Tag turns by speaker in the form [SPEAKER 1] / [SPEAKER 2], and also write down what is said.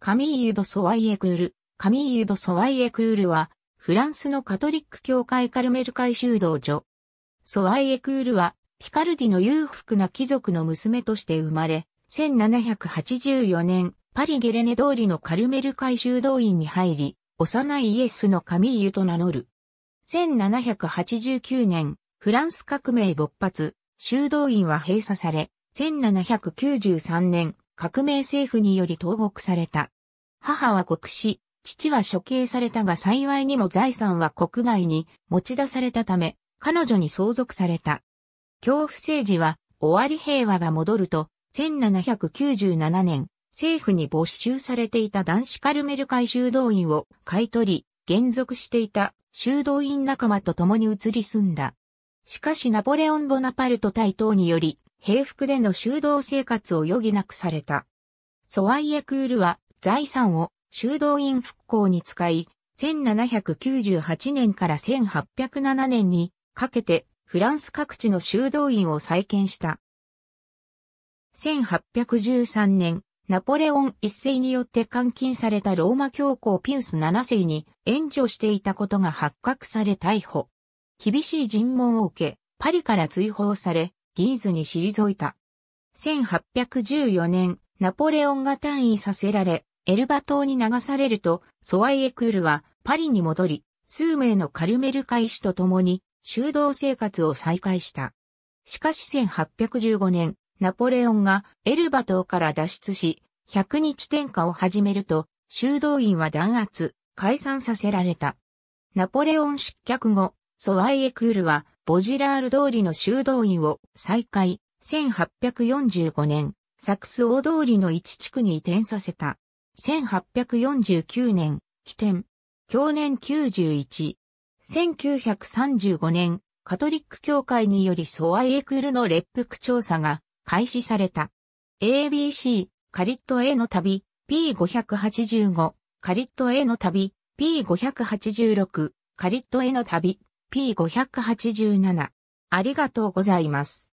[SPEAKER 1] カミーユ・ド・ソワイエクール。カミーユ・ド・ソワイエクールは、フランスのカトリック教会カルメル会修道所。ソワイエクールは、ピカルディの裕福な貴族の娘として生まれ、1784年、パリ・ゲレネ通りのカルメル会修道院に入り、幼いイエスのカミーユと名乗る。1789年、フランス革命勃発、修道院は閉鎖され、1793年、革命政府により投獄された。母は国死、父は処刑されたが幸いにも財産は国外に持ち出されたため、彼女に相続された。恐怖政治は、終わり平和が戻ると、1797年、政府に没収されていた男子カルメル会修道院を買い取り、現属していた修道院仲間と共に移り住んだ。しかしナポレオン・ボナパルト対等により、平服での修道生活を余儀なくされた。ソワイエクールは財産を修道院復興に使い、1798年から1807年にかけてフランス各地の修道院を再建した。1813年、ナポレオン一世によって監禁されたローマ教皇ピウス七世に援助していたことが発覚され逮捕。厳しい尋問を受け、パリから追放され、ギーズに退いた。1814年、ナポレオンが単位させられ、エルバ島に流されると、ソワイエクールはパリに戻り、数名のカルメル会士と共に修道生活を再開した。しかし1815年、ナポレオンがエルバ島から脱出し、100日転下を始めると、修道院は弾圧、解散させられた。ナポレオン失脚後、ソワイエクールはボジラール通りの修道院を再開、1845年、サクス大通りの一地区に移転させた。1849年、起点。去年91。1935年、カトリック教会によりソワイエクルの列腹調査が開始された。ABC、カリットへの旅、P585、カリットへの旅、P586、カリットへの旅、P587。ありがとうございます。